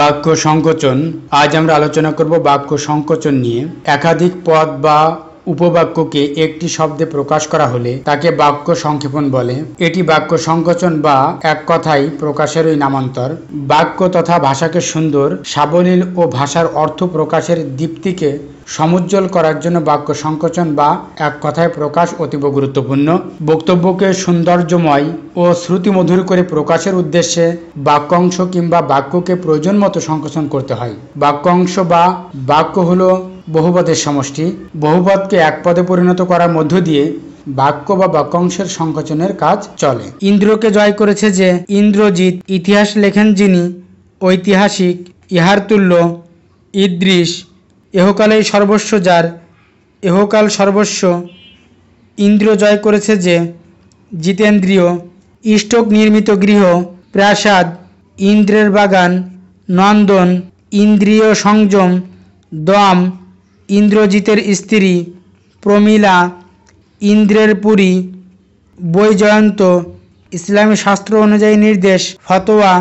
বাক্য সংকোচন আজ আমরা আলোচনা করব বাক্য সংকোচন নিয়ে একাধিক পদ বা উপবাক্যকে একটি শব্দে প্রকাশ করা হলে তাকে বাক্য সংক্ষেপণ বলে এটি বাক্য সংকোচন বা এক কথাই প্রকাশেরই নামান্তর বাক্য তথা ভাষাকে সুন্দর সাবলীল ও ভাষার অর্থ প্রকাশের দীপ্তিকে সমুজ্জ্বল করার জন্য বাক্য সংকোচন বা এক কথায় প্রকাশ অতীব গুরুত্বপূর্ণ বক্তব্যকে সৌন্দর্যময় ও শ্রুতিমধুর করে প্রকাশের উদ্দেশ্যে বাক্যাংশ কিংবা বাক্যকে প্রয়োজন মতো সংকোচন করতে হয় বাক্য অংশ বা বাক্য হলো বহুপদের সমষ্টি বহুপদকে এক পদে পরিণত করার মধ্য দিয়ে বাক্য বা বাক্যাংশের সংকোচনের কাজ চলে ইন্দ্রকে জয় করেছে যে ইন্দ্রজিৎ ইতিহাস লেখেন যিনি ঐতিহাসিক ইহার তুল্য ইদৃশ এহকালেই সর্বস্ব যার এহকাল সর্বস্ব ইন্দ্র জয় করেছে যে জিতেন্দ্রীয় ইষ্টক নির্মিত গৃহ প্রাসাদ ইন্দ্রের বাগান নন্দন ইন্দ্রিয় সংযম দম ইন্দ্রজিতের স্ত্রী প্রমীলা ইন্দ্রের পুরী বৈজয়ন্ত ইসলামী শাস্ত্র অনুযায়ী নির্দেশ ফতোয়া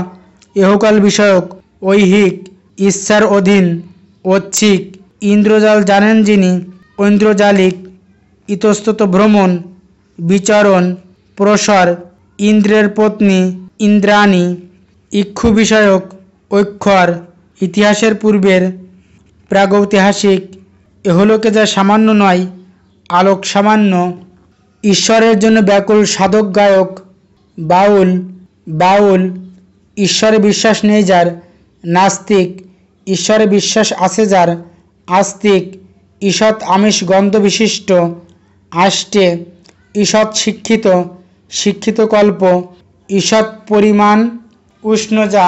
এহকাল বিষয়ক ঐহিক ইচ্ছার অধীন ঐচ্ছিক ইন্দ্রজাল জানেন যিনি ঐন্দ্রজালিক ইতস্তত ভ্রমণ বিচরণ প্রসর ইন্দ্রের পত্নী ইন্দ্রাণী ইক্ষু বিষয়ক ঐক্ষর ইতিহাসের পূর্বের প্রাগৈতিহাসিক এহলোকে যা সামান্য নয় আলোক সামান্য ঈশ্বরের জন্য ব্যাকুল সাধক গায়ক বাউল বাউল ঈশ্বরে বিশ্বাস নেই যার নাস্তিক ঈশ্বরে বিশ্বাস আছে যার আস্তিক ঈষৎ আমিষ বিশিষ্ট আষ্টে ঈষৎ শিক্ষিত শিক্ষিত কল্প ঈষৎ পরিমাণ উষ্ণ যা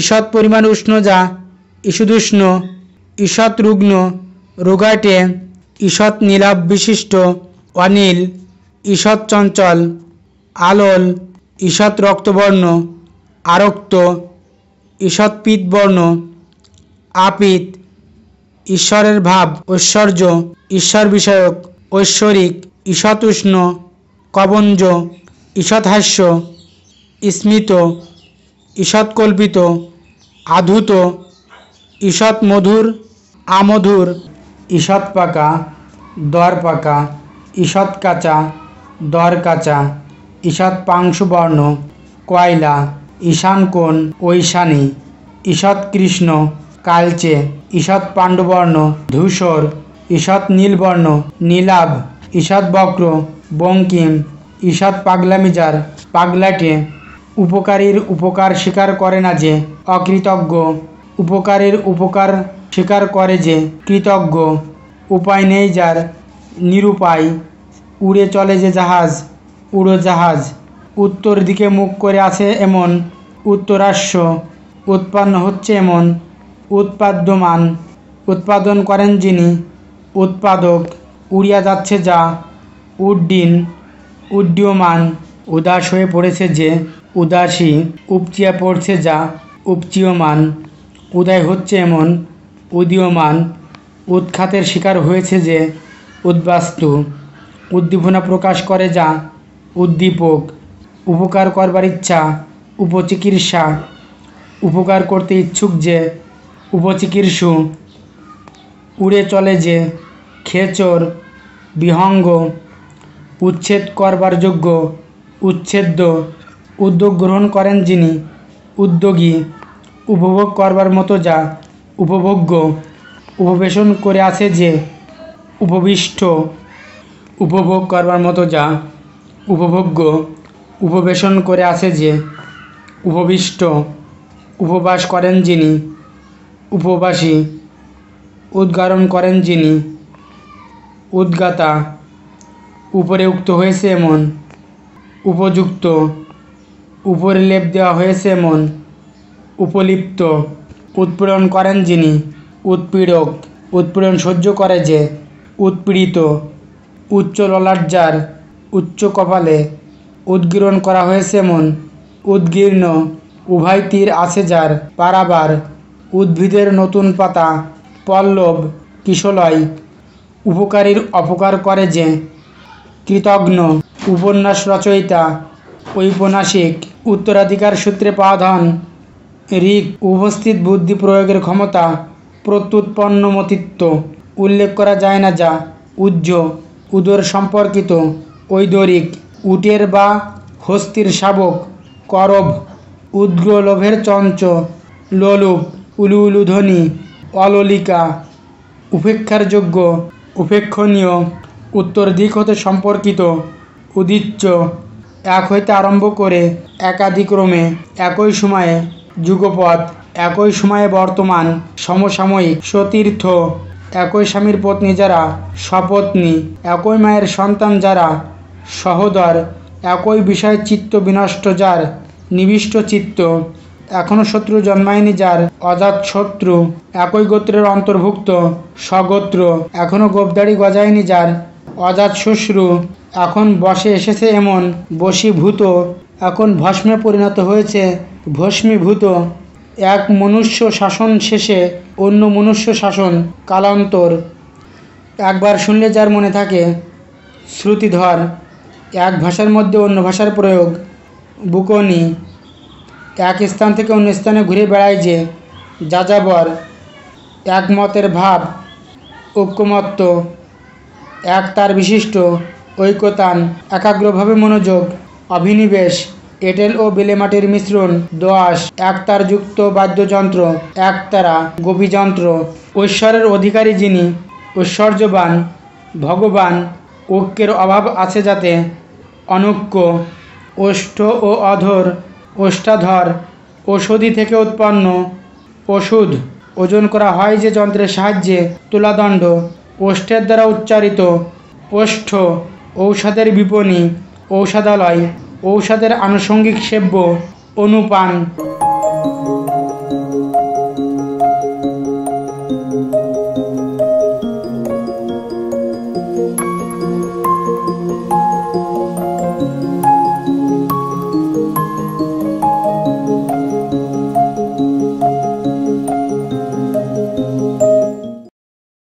ঈষৎ পরিমাণ উষ্ণ যা ঈষুদুষ্ণ ঈষৎ রুগ্ন রোগাইটে ঈষৎ নীলাব বিশিষ্ট অনিল ঈষৎ চঞ্চল আলোল ঈষৎ রক্তবর্ণ আরক্ত ঈষৎ পিতবর্ণ আপিত ঈশ্বরের ভাব ঐশ্বর্য ঈশ্বর বিষয়ক ঐশ্বরিক ঈষৎ উষ্ণ কবঞ্জ ঈষৎ হাস্য স্মিত ঈষৎ কল্পিত আধুত ঈষৎ মধুর আমধুর ঈষৎ পাকা দর পাকা ঈষৎ কাঁচা দর কাঁচা ঈষৎ পাংশুবর্ণ কয়লা ঈশানকোণ ঐশানী ঈষৎ কৃষ্ণ কালচে ঈষৎ পাণ্ডুবর্ণ ধূসর ঈষৎ নীলবর্ণ নীলাভ ঈষৎ বক্র বঙ্কিম ঈষৎ পাগলামিজার পাগলাটে উপকারীর উপকার স্বীকার করে না যে অকৃতজ্ঞ উপকারের উপকার স্বীকার করে যে কৃতজ্ঞ উপায় নেই যার নিরুপায় উড়ে চলে যে জাহাজ উড়োজাহাজ উত্তর দিকে মুখ করে আছে এমন উত্তরাস্য উৎপন্ন হচ্ছে এমন উৎপাদ্যমান উৎপাদন করেন যিনি উৎপাদক উড়িয়া যাচ্ছে যা উড্ডিন উড্ডীয়মান উদাস হয়ে পড়েছে যে উদাসী উপচিয়া পড়ছে যা উপচীয়মান উদয় হচ্ছে এমন উদীয়মান উৎখাতের শিকার হয়েছে যে উদ্বাস্তু উদ্দীপনা প্রকাশ করে যা উদ্দীপক উপকার করবার ইচ্ছা উপচিকিৎসা উপকার করতে ইচ্ছুক যে উপচিকিৎসু উড়ে চলে যে খেচর বিহঙ্গ উচ্ছেদ করবার যোগ্য উচ্ছেদ্য উদ্যোগ গ্রহণ করেন যিনি উদ্যোগী উপভোগ করবার মতো যা উপভোগ্য উপবেশন করে আছে যে উপবিষ্ট উপভোগ করবার মতো যা উপভোগ্য উপবেশন করে আছে যে উপবিষ্ট উপবাস করেন যিনি উপবাসী উদ্গারণ করেন যিনি উদ্গাতা উপরে উক্ত হয়েছে এমন উপযুক্ত উপরে লেপ দেওয়া হয়েছে এমন উপলিপ্ত উৎপীড়ন করেন যিনি উৎপীড়ক উৎপীড়ন সহ্য করে যে উৎপীড়িত উচ্চ ললার্জার উচ্চ কপালে উদ্গীরণ করা হয়েছে মন উদ্গীর্ণ উভয় তীর আছে যার পারাবার উদ্ভিদের নতুন পাতা পল্লব কিশলয় উপকারীর অপকার করে যে কৃতজ্ঞ উপন্যাস রচয়িতা ঔপন্যাসিক উত্তরাধিকার সূত্রে পাওয়া ধন ঋক উপস্থিত বুদ্ধি প্রয়োগের ক্ষমতা প্রত্যুৎপন্নমতিত্ব উল্লেখ করা যায় না যা উজ্জ উদর সম্পর্কিত ঐদরিক উটের বা হস্তির শাবক করব উদ্র লোভের চঞ্চ উলু উলুলুধ্বনি অললিকা উপেক্ষার যোগ্য উপেক্ষণীয় উত্তর দিক হতে সম্পর্কিত উদিচ্য এক হইতে আরম্ভ করে একাধিক্রমে একই সময়ে যুগপথ একই সময়ে বর্তমান সমসাময়িক সতীর্থ একই স্বামীর পত্নী যারা সপত্নী একই মায়ের সন্তান যারা সহদর একই বিষয় চিত্ত বিনষ্ট যার নিবিষ্ট চিত্ত এখনও শত্রু জন্মায়নি যার অজাত শত্রু একই গোত্রের অন্তর্ভুক্ত স্বগোত্র এখনও গোপদাড়ি গজায়নি যার অজাত শ্বশ্রু এখন বসে এসেছে এমন বশীভূত এখন ভস্মে পরিণত হয়েছে ভস্মীভূত এক মনুষ্য শাসন শেষে অন্য মনুষ্য শাসন কালান্তর একবার শুনলে যার মনে থাকে শ্রুতিধর এক ভাষার মধ্যে অন্য ভাষার প্রয়োগ বুকনি এক স্থান থেকে অন্য স্থানে ঘুরে বেড়ায় যে যাযাবর একমতের ভাব ঐক্যমত্ত এক তার বিশিষ্ট ঐক্যতান একাগ্রভাবে মনোযোগ অভিনিবেশ এঁটেল ও বেলে মাটির মিশ্রণ দোয়াশ একতারযুক্ত বাদ্যযন্ত্র একতারা গোপীযন্ত্র ঐশ্বরের অধিকারী যিনি ঐশ্বর্যবান ভগবান ঐক্যের অভাব আছে যাতে অনৈক্য ওষ্ঠ ও অধর ওষ্ঠাধর ওষধি থেকে উৎপন্ন ওষুধ ওজন করা হয় যে যন্ত্রের সাহায্যে তুলাদণ্ড ওষ্ঠের দ্বারা উচ্চারিত ওষ্ঠ ঔষধের বিপণী ঔষধালয় ঔষধের আনুষঙ্গিক সেব্য অনুপান